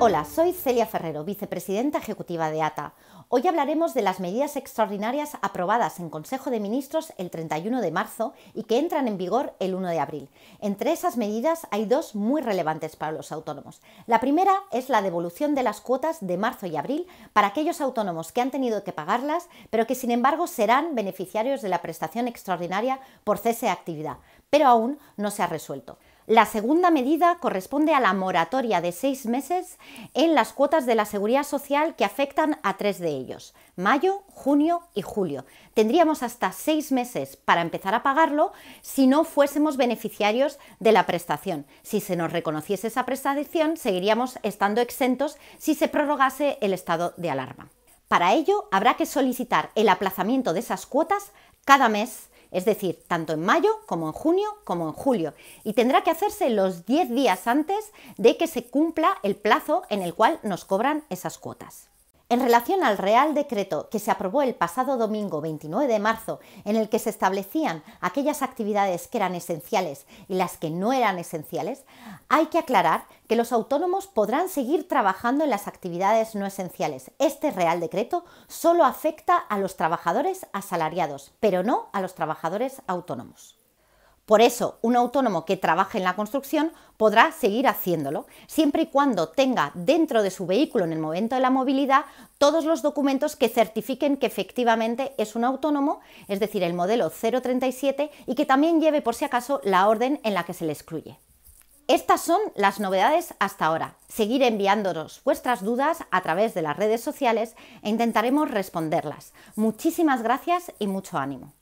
Hola, soy Celia Ferrero, vicepresidenta ejecutiva de ATA. Hoy hablaremos de las medidas extraordinarias aprobadas en Consejo de Ministros el 31 de marzo y que entran en vigor el 1 de abril. Entre esas medidas hay dos muy relevantes para los autónomos. La primera es la devolución de las cuotas de marzo y abril para aquellos autónomos que han tenido que pagarlas, pero que sin embargo serán beneficiarios de la prestación extraordinaria por cese de actividad, pero aún no se ha resuelto. La segunda medida corresponde a la moratoria de seis meses en las cuotas de la seguridad social que afectan a tres de ellos, mayo, junio y julio. Tendríamos hasta seis meses para empezar a pagarlo si no fuésemos beneficiarios de la prestación. Si se nos reconociese esa prestación, seguiríamos estando exentos si se prorrogase el estado de alarma. Para ello, habrá que solicitar el aplazamiento de esas cuotas cada mes es decir, tanto en mayo como en junio como en julio, y tendrá que hacerse los 10 días antes de que se cumpla el plazo en el cual nos cobran esas cuotas. En relación al Real Decreto que se aprobó el pasado domingo 29 de marzo, en el que se establecían aquellas actividades que eran esenciales y las que no eran esenciales, hay que aclarar que los autónomos podrán seguir trabajando en las actividades no esenciales. Este Real Decreto solo afecta a los trabajadores asalariados, pero no a los trabajadores autónomos. Por eso, un autónomo que trabaje en la construcción podrá seguir haciéndolo, siempre y cuando tenga dentro de su vehículo en el momento de la movilidad todos los documentos que certifiquen que efectivamente es un autónomo, es decir, el modelo 037, y que también lleve por si acaso la orden en la que se le excluye. Estas son las novedades hasta ahora. Seguir enviándonos vuestras dudas a través de las redes sociales e intentaremos responderlas. Muchísimas gracias y mucho ánimo.